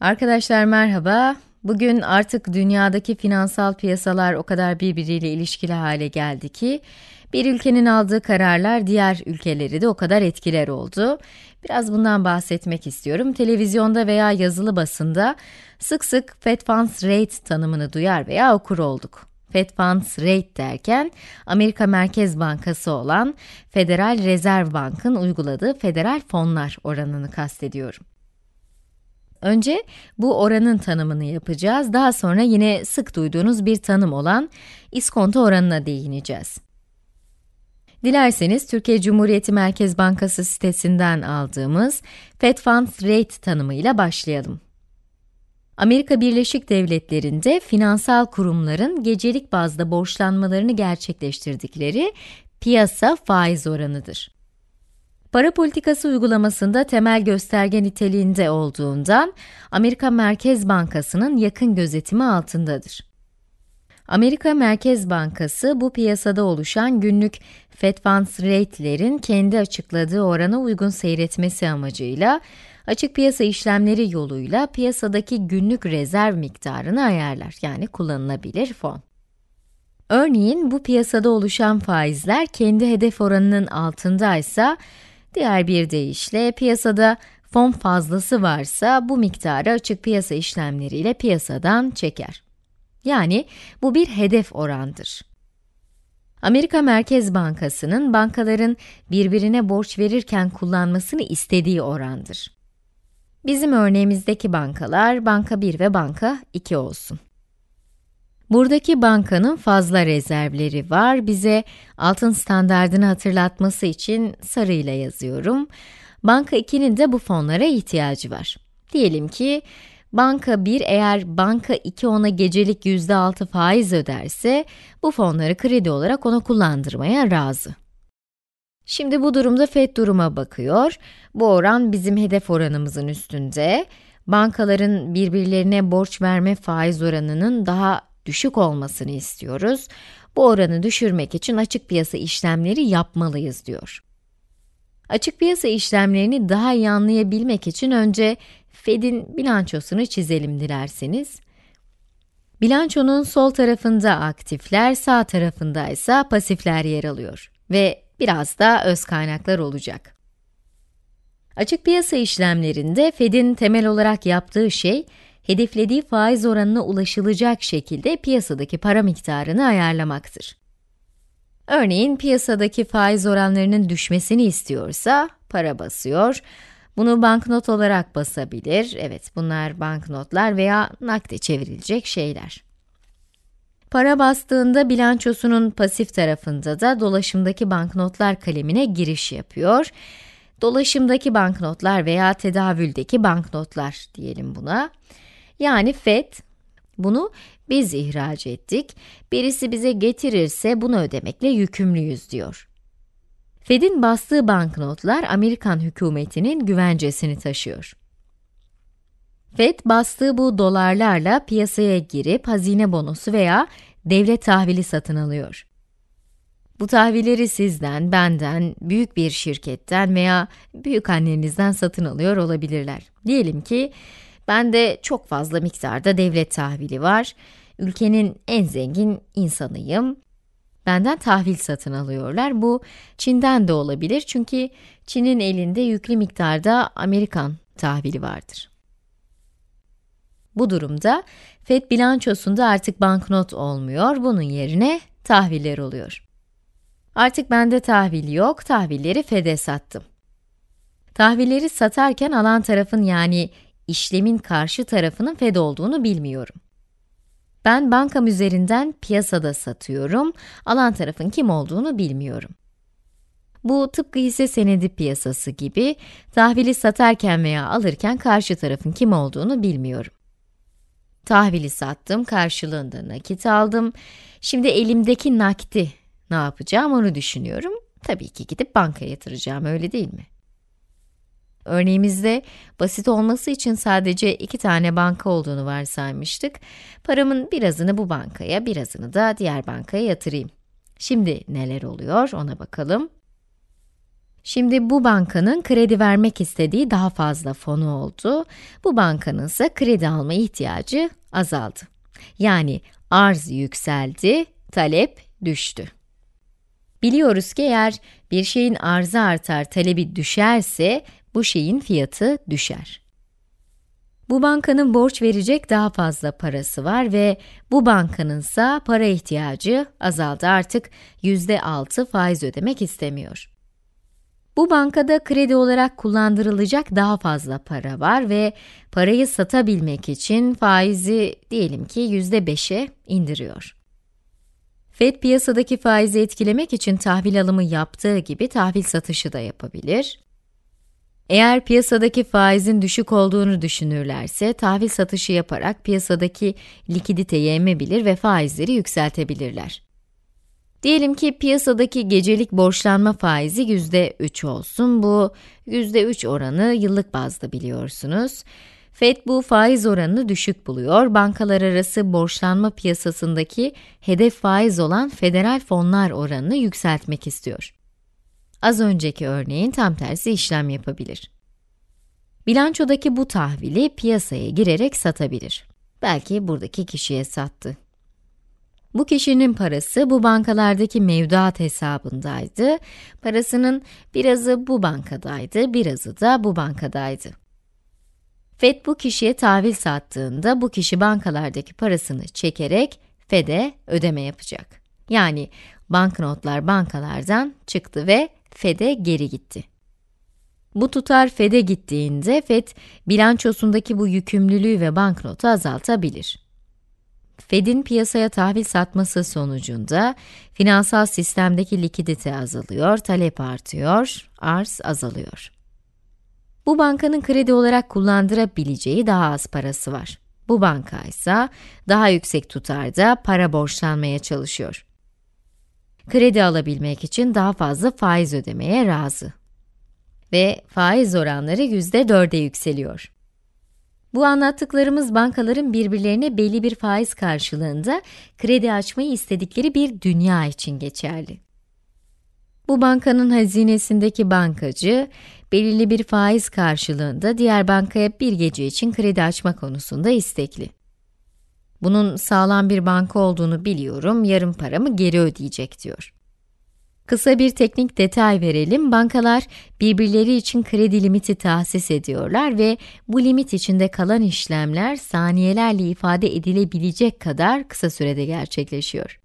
Arkadaşlar merhaba. Bugün artık dünyadaki finansal piyasalar o kadar birbiriyle ilişkili hale geldi ki bir ülkenin aldığı kararlar diğer ülkeleri de o kadar etkiler oldu. Biraz bundan bahsetmek istiyorum. Televizyonda veya yazılı basında sık sık Fed Funds Rate tanımını duyar veya okur olduk. Fed Funds Rate derken Amerika Merkez Bankası olan Federal Rezerv Bank'ın uyguladığı federal fonlar oranını kastediyorum. Önce bu oranın tanımını yapacağız. Daha sonra yine sık duyduğunuz bir tanım olan iskonto oranına değineceğiz. Dilerseniz Türkiye Cumhuriyeti Merkez Bankası sitesinden aldığımız Fed Funds Rate tanımıyla başlayalım. Amerika Birleşik Devletleri'nde finansal kurumların gecelik bazda borçlanmalarını gerçekleştirdikleri piyasa faiz oranıdır para politikası uygulamasında temel gösterge niteliğinde olduğundan Amerika Merkez Bankası'nın yakın gözetimi altındadır. Amerika Merkez Bankası bu piyasada oluşan günlük Fed Funds Rate'lerin kendi açıkladığı orana uygun seyretmesi amacıyla açık piyasa işlemleri yoluyla piyasadaki günlük rezerv miktarını ayarlar yani kullanılabilir fon. Örneğin bu piyasada oluşan faizler kendi hedef oranının altındaysa Diğer bir deyişle piyasada fon fazlası varsa bu miktarı açık piyasa işlemleriyle piyasadan çeker. Yani bu bir hedef orandır. Amerika Merkez Bankası'nın bankaların birbirine borç verirken kullanmasını istediği orandır. Bizim örneğimizdeki bankalar banka 1 ve banka 2 olsun. Buradaki bankanın fazla rezervleri var. Bize altın standardını hatırlatması için sarıyla yazıyorum. Banka 2'nin de bu fonlara ihtiyacı var. Diyelim ki banka 1 eğer banka 2 ona gecelik %6 faiz öderse bu fonları kredi olarak ona kullandırmaya razı. Şimdi bu durumda FED duruma bakıyor. Bu oran bizim hedef oranımızın üstünde. Bankaların birbirlerine borç verme faiz oranının daha düşük olmasını istiyoruz. Bu oranı düşürmek için açık piyasa işlemleri yapmalıyız diyor. Açık piyasa işlemlerini daha iyi anlayabilmek için önce Fed'in bilançosunu çizelim dilerseniz. Bilançonun sol tarafında aktifler, sağ tarafında ise pasifler yer alıyor ve biraz da öz kaynaklar olacak. Açık piyasa işlemlerinde Fed'in temel olarak yaptığı şey, hedeflediği faiz oranına ulaşılacak şekilde piyasadaki para miktarını ayarlamaktır. Örneğin piyasadaki faiz oranlarının düşmesini istiyorsa para basıyor. Bunu banknot olarak basabilir. Evet, bunlar banknotlar veya nakde çevrilecek şeyler. Para bastığında bilançosunun pasif tarafında da dolaşımdaki banknotlar kalemine giriş yapıyor. Dolaşımdaki banknotlar veya tedavüldeki banknotlar diyelim buna yani FED. Bunu biz ihraç ettik, birisi bize getirirse bunu ödemekle yükümlüyüz diyor. Fed'in bastığı banknotlar Amerikan hükümetinin güvencesini taşıyor. Fed bastığı bu dolarlarla piyasaya girip hazine bonosu veya devlet tahvili satın alıyor. Bu tahvilleri sizden, benden, büyük bir şirketten veya büyük annenizden satın alıyor olabilirler. Diyelim ki ben de çok fazla miktarda devlet tahvili var. Ülkenin en zengin insanıyım. Benden tahvil satın alıyorlar. Bu Çin'den de olabilir çünkü Çin'in elinde yüklü miktarda Amerikan tahvili vardır. Bu durumda FED bilançosunda artık banknot olmuyor, bunun yerine tahviller oluyor. Artık bende tahvil yok, tahvilleri FED'e sattım. Tahvilleri satarken alan tarafın yani işlemin karşı tarafının Fed olduğunu bilmiyorum. Ben bankam üzerinden piyasada satıyorum, alan tarafın kim olduğunu bilmiyorum. Bu tıpkı hisse senedi piyasası gibi, tahvili satarken veya alırken karşı tarafın kim olduğunu bilmiyorum. Tahvili sattım, karşılığında nakit aldım. Şimdi elimdeki nakdi ne yapacağım onu düşünüyorum. Tabii ki gidip bankaya yatıracağım, öyle değil mi? Örneğimizde basit olması için sadece iki tane banka olduğunu varsaymıştık. Paramın birazını bu bankaya, birazını da diğer bankaya yatırayım. Şimdi neler oluyor ona bakalım. Şimdi bu bankanın kredi vermek istediği daha fazla fonu oldu. Bu bankanın ise kredi alma ihtiyacı azaldı. Yani arz yükseldi, talep düştü. Biliyoruz ki eğer bir şeyin arzı artar, talebi düşerse bu şeyin fiyatı düşer. Bu bankanın borç verecek daha fazla parası var ve bu bankanın ise para ihtiyacı azaldı artık %6 faiz ödemek istemiyor. Bu bankada kredi olarak kullandırılacak daha fazla para var ve parayı satabilmek için faizi diyelim ki %5'e indiriyor. Fed piyasadaki faizi etkilemek için tahvil alımı yaptığı gibi tahvil satışı da yapabilir. Eğer piyasadaki faizin düşük olduğunu düşünürlerse tahvil satışı yaparak piyasadaki likiditeyi emebilir ve faizleri yükseltebilirler. Diyelim ki piyasadaki gecelik borçlanma faizi %3 olsun. Bu %3 oranı yıllık bazda biliyorsunuz. FED bu faiz oranını düşük buluyor. Bankalar arası borçlanma piyasasındaki hedef faiz olan federal fonlar oranını yükseltmek istiyor az önceki örneğin tam tersi işlem yapabilir. Bilançodaki bu tahvili piyasaya girerek satabilir. Belki buradaki kişiye sattı. Bu kişinin parası bu bankalardaki mevduat hesabındaydı. Parasının birazı bu bankadaydı, birazı da bu bankadaydı. FED bu kişiye tahvil sattığında bu kişi bankalardaki parasını çekerek FED'e ödeme yapacak. Yani banknotlar bankalardan çıktı ve FED'e geri gitti. Bu tutar FED'e gittiğinde FED bilançosundaki bu yükümlülüğü ve banknotu azaltabilir. FED'in piyasaya tahvil satması sonucunda finansal sistemdeki likidite azalıyor, talep artıyor, arz azalıyor. Bu bankanın kredi olarak kullandırabileceği daha az parası var. Bu banka ise daha yüksek tutarda para borçlanmaya çalışıyor kredi alabilmek için daha fazla faiz ödemeye razı. Ve faiz oranları %4'e yükseliyor. Bu anlattıklarımız bankaların birbirlerine belli bir faiz karşılığında kredi açmayı istedikleri bir dünya için geçerli. Bu bankanın hazinesindeki bankacı, belirli bir faiz karşılığında diğer bankaya bir gece için kredi açma konusunda istekli. Bunun sağlam bir banka olduğunu biliyorum, yarım paramı geri ödeyecek diyor. Kısa bir teknik detay verelim. Bankalar birbirleri için kredi limiti tahsis ediyorlar ve bu limit içinde kalan işlemler saniyelerle ifade edilebilecek kadar kısa sürede gerçekleşiyor.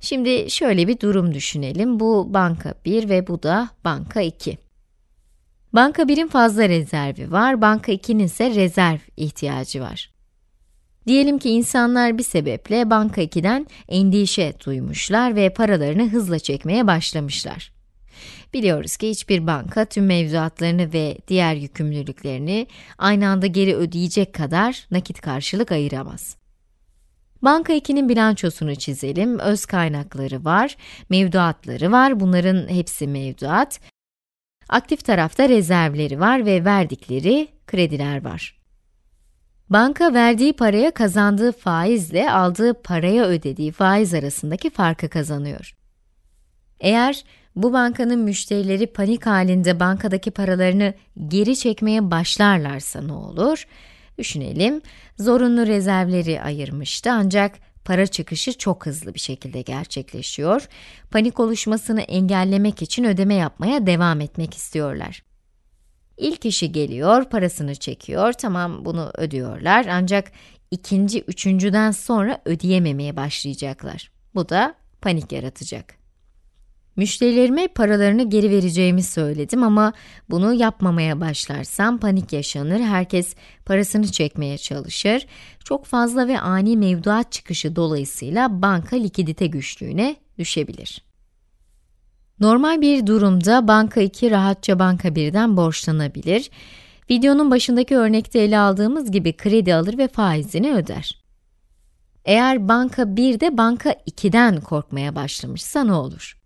Şimdi şöyle bir durum düşünelim. Bu banka 1 ve bu da banka 2. Banka 1'in fazla rezervi var, banka 2'nin ise rezerv ihtiyacı var. Diyelim ki insanlar bir sebeple banka 2'den endişe duymuşlar ve paralarını hızla çekmeye başlamışlar. Biliyoruz ki hiçbir banka tüm mevzuatlarını ve diğer yükümlülüklerini aynı anda geri ödeyecek kadar nakit karşılık ayıramaz. Banka 2'nin bilançosunu çizelim. Öz kaynakları var, mevduatları var. Bunların hepsi mevduat. Aktif tarafta rezervleri var ve verdikleri krediler var. Banka verdiği paraya kazandığı faizle aldığı paraya ödediği faiz arasındaki farkı kazanıyor. Eğer bu bankanın müşterileri panik halinde bankadaki paralarını geri çekmeye başlarlarsa ne olur? Düşünelim, zorunlu rezervleri ayırmıştı ancak para çıkışı çok hızlı bir şekilde gerçekleşiyor. Panik oluşmasını engellemek için ödeme yapmaya devam etmek istiyorlar. İlk kişi geliyor, parasını çekiyor, tamam bunu ödüyorlar ancak ikinci, üçüncüden sonra ödeyememeye başlayacaklar. Bu da panik yaratacak. Müşterilerime paralarını geri vereceğimi söyledim ama bunu yapmamaya başlarsam panik yaşanır, herkes parasını çekmeye çalışır. Çok fazla ve ani mevduat çıkışı dolayısıyla banka likidite güçlüğüne düşebilir. Normal bir durumda banka 2 rahatça banka 1'den borçlanabilir. Videonun başındaki örnekte ele aldığımız gibi kredi alır ve faizini öder. Eğer banka 1 de banka 2'den korkmaya başlamışsa ne olur?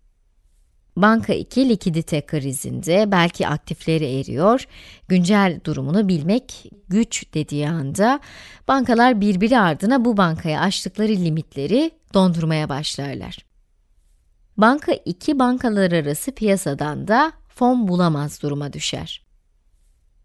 Banka 2 likidite krizinde belki aktifleri eriyor, güncel durumunu bilmek güç dediği anda bankalar birbiri ardına bu bankaya açtıkları limitleri dondurmaya başlarlar banka iki bankalar arası piyasadan da fon bulamaz duruma düşer.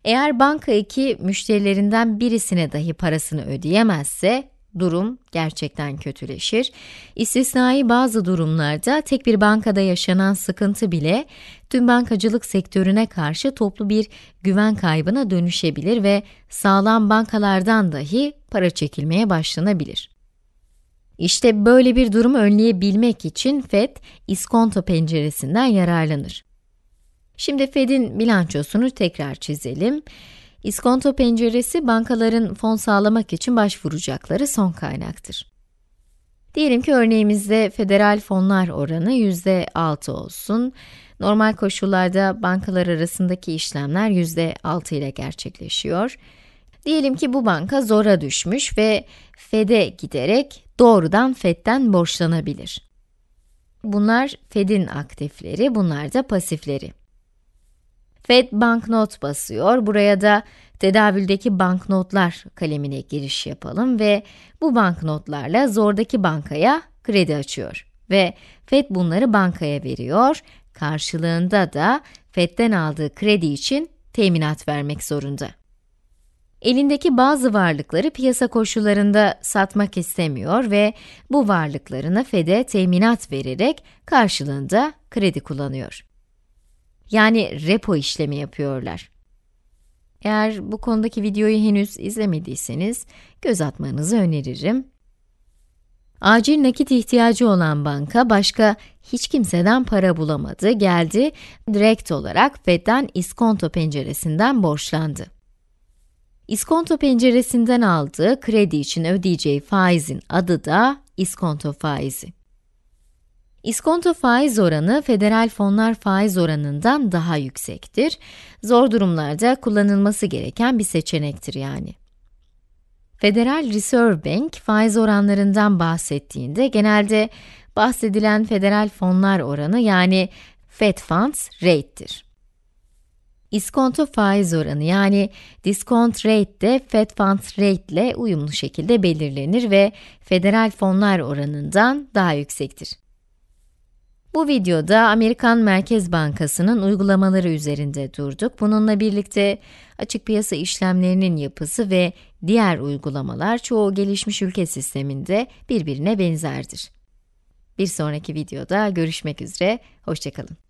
Eğer banka iki müşterilerinden birisine dahi parasını ödeyemezse durum gerçekten kötüleşir. İstisnai bazı durumlarda tek bir bankada yaşanan sıkıntı bile tüm bankacılık sektörüne karşı toplu bir güven kaybına dönüşebilir ve sağlam bankalardan dahi para çekilmeye başlanabilir. İşte böyle bir durumu önleyebilmek için FED iskonto penceresinden yararlanır. Şimdi FED'in bilançosunu tekrar çizelim. İskonto penceresi bankaların fon sağlamak için başvuracakları son kaynaktır. Diyelim ki örneğimizde federal fonlar oranı %6 olsun. Normal koşullarda bankalar arasındaki işlemler %6 ile gerçekleşiyor. Diyelim ki bu banka zora düşmüş ve FED'e giderek doğrudan FED'den borçlanabilir. Bunlar FED'in aktifleri, bunlar da pasifleri. Fed banknot basıyor. Buraya da tedavüldeki banknotlar kalemine giriş yapalım ve bu banknotlarla zordaki bankaya kredi açıyor. Ve Fed bunları bankaya veriyor. Karşılığında da Fed'den aldığı kredi için teminat vermek zorunda elindeki bazı varlıkları piyasa koşullarında satmak istemiyor ve bu varlıklarına FED'e teminat vererek karşılığında kredi kullanıyor. Yani repo işlemi yapıyorlar. Eğer bu konudaki videoyu henüz izlemediyseniz göz atmanızı öneririm. Acil nakit ihtiyacı olan banka başka hiç kimseden para bulamadı, geldi direkt olarak FED'den iskonto penceresinden borçlandı. İskonto penceresinden aldığı kredi için ödeyeceği faizin adı da iskonto faizi. İskonto faiz oranı federal fonlar faiz oranından daha yüksektir. Zor durumlarda kullanılması gereken bir seçenektir yani. Federal Reserve Bank faiz oranlarından bahsettiğinde genelde bahsedilen federal fonlar oranı yani Fed Funds Rate'tir. İskonto faiz oranı yani discount rate de Fed Funds rate ile uyumlu şekilde belirlenir ve federal fonlar oranından daha yüksektir. Bu videoda Amerikan Merkez Bankası'nın uygulamaları üzerinde durduk. Bununla birlikte açık piyasa işlemlerinin yapısı ve diğer uygulamalar çoğu gelişmiş ülke sisteminde birbirine benzerdir. Bir sonraki videoda görüşmek üzere, hoşçakalın.